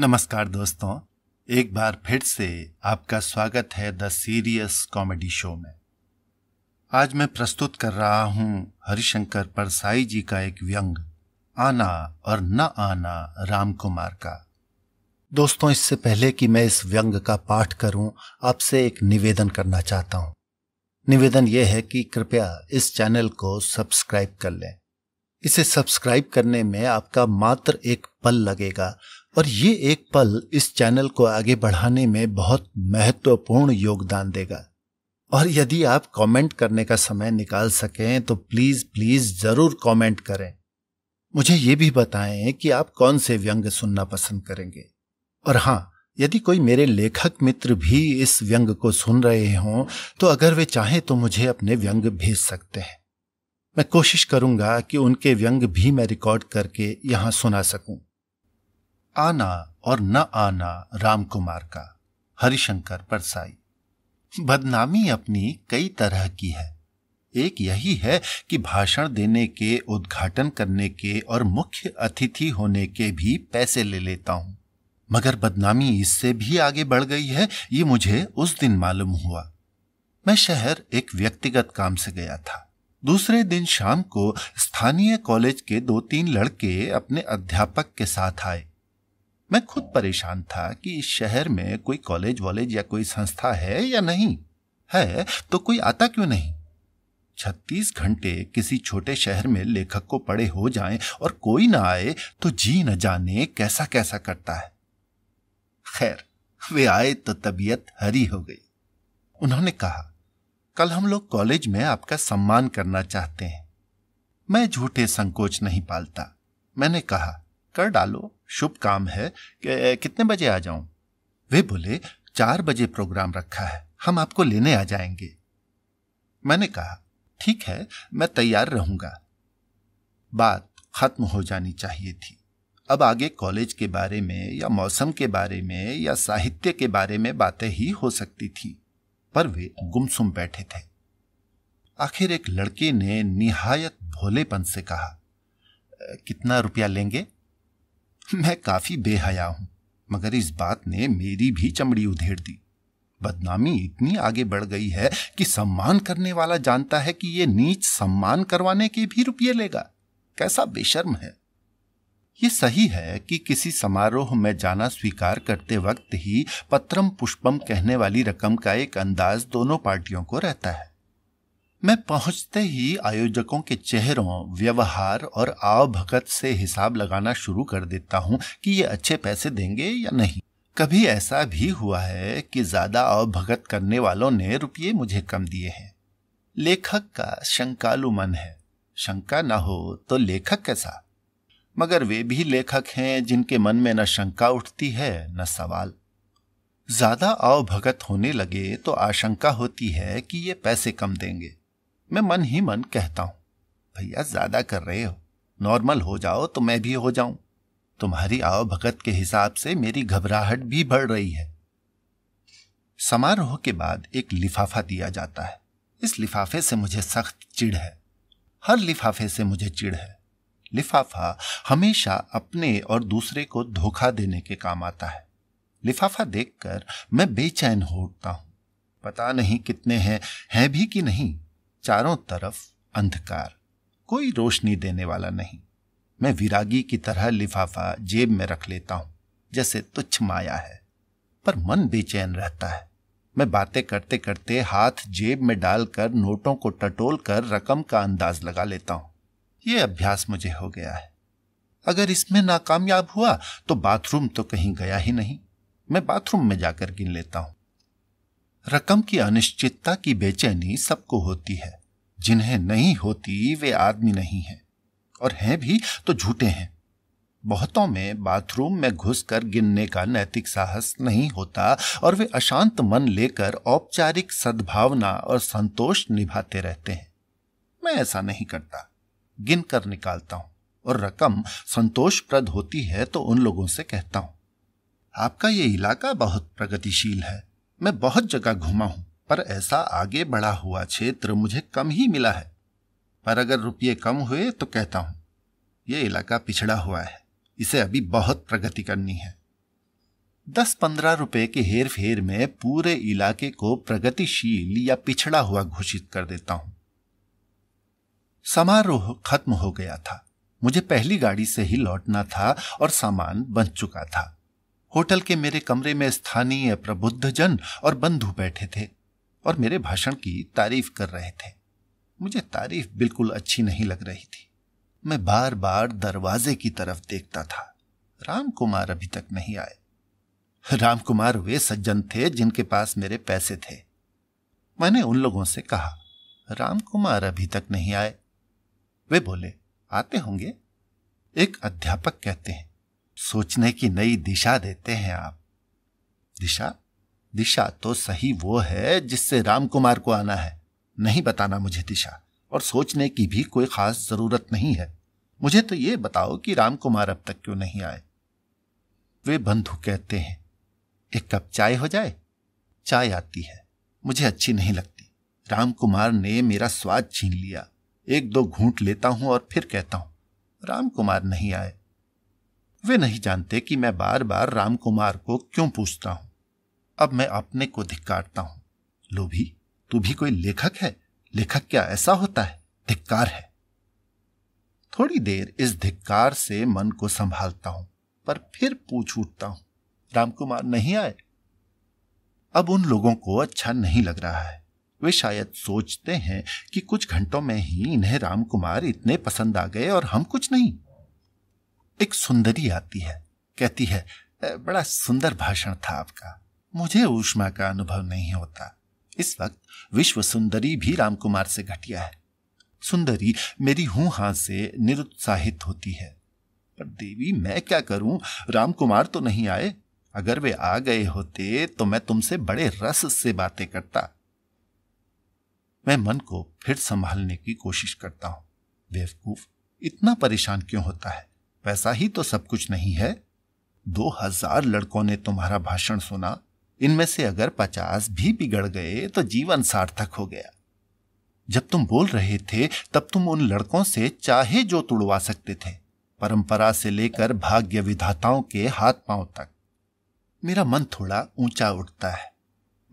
नमस्कार दोस्तों एक बार फिर से आपका स्वागत है द सीरियस कॉमेडी शो में आज मैं प्रस्तुत कर रहा हूं हरिशंकर परसाई जी का एक व्यंग आना और न आना राम कुमार का दोस्तों इससे पहले कि मैं इस व्यंग का पाठ करूं आपसे एक निवेदन करना चाहता हूं निवेदन यह है कि कृपया इस चैनल को सब्सक्राइब कर लें इसे सब्सक्राइब करने में आपका मात्र एक पल लगेगा और ये एक पल इस चैनल को आगे बढ़ाने में बहुत महत्वपूर्ण योगदान देगा और यदि आप कमेंट करने का समय निकाल सकें तो प्लीज प्लीज जरूर कमेंट करें मुझे ये भी बताएं कि आप कौन से व्यंग सुनना पसंद करेंगे और हाँ यदि कोई मेरे लेखक मित्र भी इस व्यंग को सुन रहे हों तो अगर वे चाहें तो मुझे अपने व्यंग भेज सकते हैं मैं कोशिश करूंगा कि उनके व्यंग भी मैं रिकॉर्ड करके यहां सुना सकूं आना और न आना रामकुमार का हरिशंकर परसाई बदनामी अपनी कई तरह की है एक यही है कि भाषण देने के उद्घाटन करने के और मुख्य अतिथि होने के भी पैसे ले लेता हूं मगर बदनामी इससे भी आगे बढ़ गई है ये मुझे उस दिन मालूम हुआ मैं शहर एक व्यक्तिगत काम से गया था दूसरे दिन शाम को स्थानीय कॉलेज के दो तीन लड़के अपने अध्यापक के साथ आए मैं खुद परेशान था कि इस शहर में कोई कॉलेज वॉलेज या कोई संस्था है या नहीं है तो कोई आता क्यों नहीं छत्तीस घंटे किसी छोटे शहर में लेखक को पड़े हो जाएं और कोई ना आए तो जी न जाने कैसा कैसा करता है खैर वे आए तो तबीयत हरी हो गई उन्होंने कहा कल हम लोग कॉलेज में आपका सम्मान करना चाहते हैं मैं झूठे संकोच नहीं पालता मैंने कहा कर डालो शुभ काम है कितने बजे आ जाऊं वे बोले चार बजे प्रोग्राम रखा है हम आपको लेने आ जाएंगे मैंने कहा ठीक है मैं तैयार रहूंगा बात खत्म हो जानी चाहिए थी अब आगे कॉलेज के बारे में या मौसम के बारे में या साहित्य के बारे में बातें ही हो सकती थी पर वे गुमसुम बैठे थे आखिर एक लड़के ने निहायत भोलेपन से कहा कितना रुपया लेंगे मैं काफी बेहया हूं मगर इस बात ने मेरी भी चमड़ी उधेड़ दी बदनामी इतनी आगे बढ़ गई है कि सम्मान करने वाला जानता है कि यह नीच सम्मान करवाने के भी रुपये लेगा कैसा बेशर्म है ये सही है कि किसी समारोह में जाना स्वीकार करते वक्त ही पत्रम पुष्पम कहने वाली रकम का एक अंदाज दोनों पार्टियों को रहता है मैं पहुंचते ही आयोजकों के चेहरों व्यवहार और आवभगत से हिसाब लगाना शुरू कर देता हूं कि ये अच्छे पैसे देंगे या नहीं कभी ऐसा भी हुआ है कि ज्यादा आवभगत करने वालों ने रुपये मुझे कम दिए हैं लेखक का शंकालु मन है शंका ना हो तो लेखक कैसा मगर वे भी लेखक हैं जिनके मन में न शंका उठती है न सवाल ज्यादा आवभगत होने लगे तो आशंका होती है कि ये पैसे कम देंगे मैं मन ही मन कहता हूं भैया ज्यादा कर रहे हो नॉर्मल हो जाओ तो मैं भी हो जाऊं तुम्हारी आवभगत के हिसाब से मेरी घबराहट भी बढ़ रही है समारोह के बाद एक लिफाफा दिया जाता है इस लिफाफे से मुझे सख्त चिढ़ है हर लिफाफे से मुझे चिढ़ है लिफाफा हमेशा अपने और दूसरे को धोखा देने के काम आता है लिफाफा देखकर मैं बेचैन हो उठता हूं पता नहीं कितने हैं हैं भी कि नहीं चारों तरफ अंधकार कोई रोशनी देने वाला नहीं मैं विरागी की तरह लिफाफा जेब में रख लेता हूं जैसे तुच्छ माया है पर मन बेचैन रहता है मैं बातें करते करते हाथ जेब में डालकर नोटों को टटोल कर रकम का अंदाज लगा लेता हूं ये अभ्यास मुझे हो गया है अगर इसमें नाकामयाब हुआ तो बाथरूम तो कहीं गया ही नहीं मैं बाथरूम में जाकर गिन लेता हूं रकम की अनिश्चितता की बेचैनी सबको होती है जिन्हें नहीं होती वे आदमी नहीं हैं और हैं भी तो झूठे हैं बहुतों में बाथरूम में घुसकर गिनने का नैतिक साहस नहीं होता और वे अशांत मन लेकर औपचारिक सद्भावना और संतोष निभाते रहते हैं मैं ऐसा नहीं करता गिन कर निकालता हूं और रकम संतोषप्रद होती है तो उन लोगों से कहता हूं आपका ये इलाका बहुत प्रगतिशील है मैं बहुत जगह घुमा हूं पर ऐसा आगे बढ़ा हुआ क्षेत्र मुझे कम ही मिला है पर अगर रुपये कम हुए तो कहता हूं यह इलाका पिछड़ा हुआ है इसे अभी बहुत प्रगति करनी है दस पंद्रह रुपए के हेर फेर में पूरे इलाके को प्रगतिशील या पिछड़ा हुआ घोषित कर देता हूं समारोह खत्म हो गया था मुझे पहली गाड़ी से ही लौटना था और सामान बन चुका था होटल के मेरे कमरे में स्थानीय प्रबुद्ध जन और बंधु बैठे थे और मेरे भाषण की तारीफ कर रहे थे मुझे तारीफ बिल्कुल अच्छी नहीं लग रही थी मैं बार बार दरवाजे की तरफ देखता था राम कुमार अभी तक नहीं आए राम कुमार वे सज्जन थे जिनके पास मेरे पैसे थे मैंने उन लोगों से कहा राम कुमार अभी तक नहीं आए वे बोले आते होंगे एक अध्यापक कहते हैं सोचने की नई दिशा देते हैं आप दिशा दिशा तो सही वो है जिससे रामकुमार को आना है नहीं बताना मुझे दिशा और सोचने की भी कोई खास जरूरत नहीं है मुझे तो ये बताओ कि रामकुमार अब तक क्यों नहीं आए वे बंधु कहते हैं एक कप चाय हो जाए चाय आती है मुझे अच्छी नहीं लगती रामकुमार ने मेरा स्वाद छीन लिया एक दो घूंट लेता हूं और फिर कहता हूं रामकुमार नहीं आए वे नहीं जानते कि मैं बार बार रामकुमार को क्यों पूछता हूं अब मैं अपने को धिक्कारता हूं लोभी तू भी कोई लेखक है लेखक क्या ऐसा होता है धिक्कार है थोड़ी देर इस धिक्कार से मन को संभालता हूं पर फिर पूछ उठता हूं रामकुमार नहीं आए अब उन लोगों को अच्छा नहीं लग रहा है वे शायद सोचते हैं कि कुछ घंटों में ही इन्हें रामकुमार इतने पसंद आ गए और हम कुछ नहीं एक सुंदरी आती है कहती है बड़ा सुंदर भाषण था आपका मुझे ऊष्मा का अनुभव नहीं होता इस वक्त विश्व सुंदरी भी रामकुमार से घटिया है सुंदरी मेरी हूं हां से निरुत्साहित होती है पर देवी मैं क्या करूं रामकुमार तो नहीं आए अगर वे आ गए होते तो मैं तुमसे बड़े रस से बातें करता मैं मन को फिर संभालने की कोशिश करता हूँ बेवकूफ इतना परेशान क्यों होता है पैसा ही तो सब कुछ नहीं है दो हजार लड़कों ने तुम्हारा भाषण सुना इनमें से अगर पचास भी बिगड़ गए तो जीवन सार्थक हो गया जब तुम बोल रहे थे तब तुम उन लड़कों से चाहे जो तुड़वा सकते थे परंपरा से लेकर भाग्य विधाताओं के हाथ पांव तक मेरा मन थोड़ा ऊंचा उठता है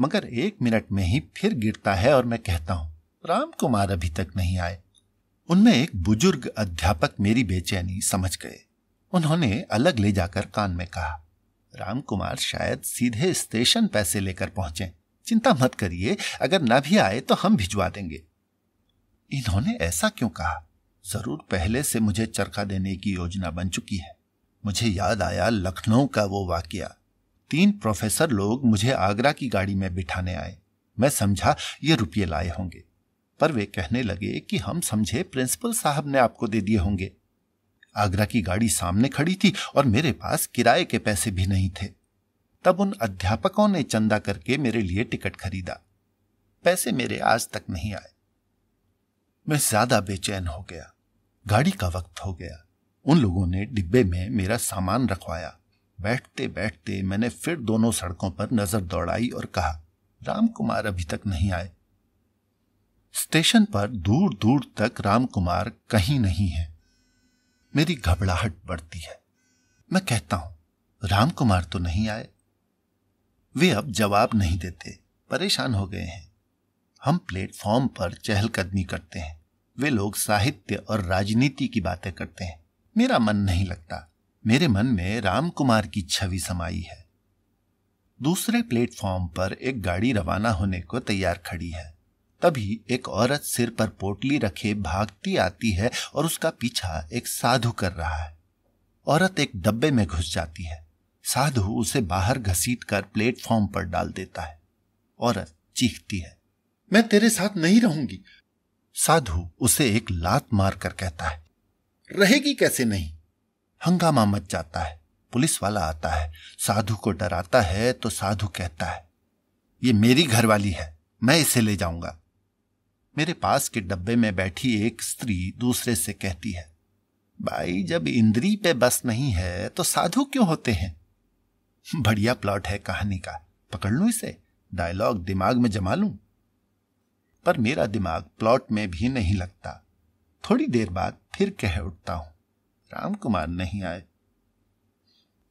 मगर एक मिनट में ही फिर गिरता है और मैं कहता हूं राम कुमार अभी तक नहीं आए उनमें एक बुजुर्ग अध्यापक मेरी बेचैनी समझ गए उन्होंने अलग ले जाकर कान में कहा राम कुमार शायद सीधे स्टेशन पैसे लेकर पहुंचे चिंता मत करिए अगर ना भी आए तो हम भिजवा देंगे इन्होंने ऐसा क्यों कहा जरूर पहले से मुझे चरखा देने की योजना बन चुकी है मुझे याद आया लखनऊ का वो वाकया तीन प्रोफेसर लोग मुझे आगरा की गाड़ी में बिठाने आए मैं समझा ये रुपये लाए होंगे पर वे कहने लगे कि हम समझे प्रिंसिपल साहब ने आपको दे दिए होंगे आगरा की गाड़ी सामने खड़ी थी और मेरे पास किराए के पैसे भी नहीं थे तब उन अध्यापकों ने चंदा करके मेरे लिए टिकट खरीदा पैसे मेरे आज तक नहीं आए मैं ज्यादा बेचैन हो गया गाड़ी का वक्त हो गया उन लोगों ने डिब्बे में मेरा सामान रखवाया बैठते बैठते मैंने फिर दोनों सड़कों पर नजर दौड़ाई और कहा रामकुमार अभी तक नहीं आए स्टेशन पर दूर दूर तक रामकुमार कहीं नहीं है मेरी घबराहट बढ़ती है मैं कहता हूं रामकुमार तो नहीं आए वे अब जवाब नहीं देते परेशान हो गए हैं हम प्लेटफॉर्म पर चहलकदमी करते हैं वे लोग साहित्य और राजनीति की बातें करते हैं मेरा मन नहीं लगता मेरे मन में रामकुमार की छवि समाई है दूसरे प्लेटफॉर्म पर एक गाड़ी रवाना होने को तैयार खड़ी है तभी एक औरत सिर पर पोटली रखे भागती आती है और उसका पीछा एक साधु कर रहा है औरत एक डब्बे में घुस जाती है साधु उसे बाहर घसीट कर प्लेटफॉर्म पर डाल देता है औरत चीखती है मैं तेरे साथ नहीं रहूंगी साधु उसे एक लात मारकर कहता है रहेगी कैसे नहीं हंगामा मच जाता है पुलिस वाला आता है साधु को डराता है तो साधु कहता है ये मेरी घरवाली है मैं इसे ले जाऊंगा मेरे पास के डब्बे में बैठी एक स्त्री दूसरे से कहती है भाई जब इंद्री पे बस नहीं है तो साधु क्यों होते हैं बढ़िया प्लॉट है कहानी का पकड़ लू इसे डायलॉग दिमाग में जमा लू पर मेरा दिमाग प्लॉट में भी नहीं लगता थोड़ी देर बाद फिर कह उठता हूं रामकुमार नहीं आए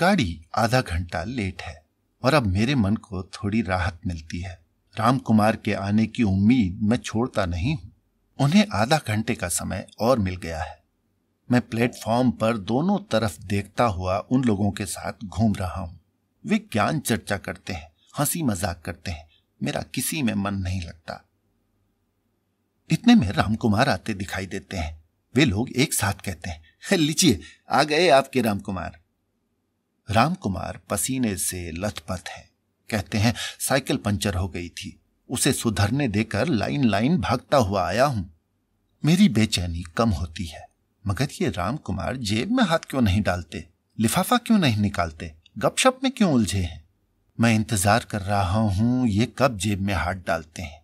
गाड़ी आधा घंटा लेट है और अब मेरे मन को थोड़ी राहत मिलती है रामकुमार के आने की उम्मीद मैं छोड़ता नहीं हूं उन्हें आधा घंटे का समय और मिल गया है मैं प्लेटफॉर्म पर दोनों तरफ देखता हुआ उन लोगों के साथ घूम रहा हूं वे ज्ञान चर्चा करते हैं हंसी मजाक करते हैं मेरा किसी में मन नहीं लगता इतने में रामकुमार आते दिखाई देते हैं वे लोग एक साथ कहते हैं लीजिए आ गए आपके राम कुमार राम कुमार पसीने से लथपथ है कहते हैं साइकिल पंचर हो गई थी उसे सुधरने देकर लाइन लाइन भागता हुआ आया हूं मेरी बेचैनी कम होती है मगर ये राम कुमार जेब में हाथ क्यों नहीं डालते लिफाफा क्यों नहीं निकालते गपशप में क्यों उलझे हैं मैं इंतजार कर रहा हूं ये कब जेब में हाथ डालते हैं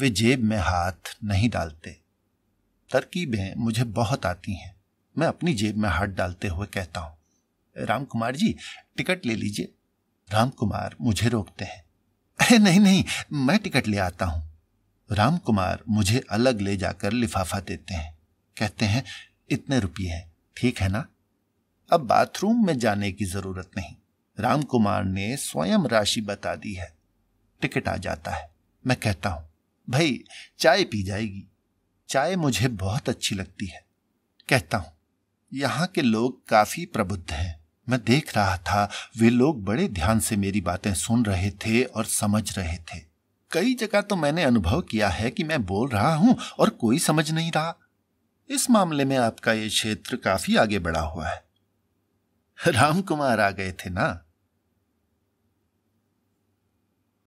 वे जेब में हाथ नहीं डालते तरकीबें मुझे बहुत आती हैं मैं अपनी जेब में हाथ डालते हुए कहता हूं रामकुमार जी टिकट ले लीजिए रामकुमार मुझे रोकते हैं अरे नहीं नहीं मैं टिकट ले आता हूं रामकुमार मुझे अलग ले जाकर लिफाफा देते हैं कहते हैं इतने रुपये हैं ठीक है ना अब बाथरूम में जाने की जरूरत नहीं रामकुमार ने स्वयं राशि बता दी है टिकट आ जाता है मैं कहता हूं भाई चाय पी जाएगी चाय मुझे बहुत अच्छी लगती है कहता हूं यहाँ के लोग काफी प्रबुद्ध हैं मैं देख रहा था वे लोग बड़े ध्यान से मेरी बातें सुन रहे थे और समझ रहे थे कई जगह तो मैंने अनुभव किया है कि मैं बोल रहा हूं और कोई समझ नहीं रहा इस मामले में आपका ये क्षेत्र काफी आगे बढ़ा हुआ है रामकुमार आ गए थे ना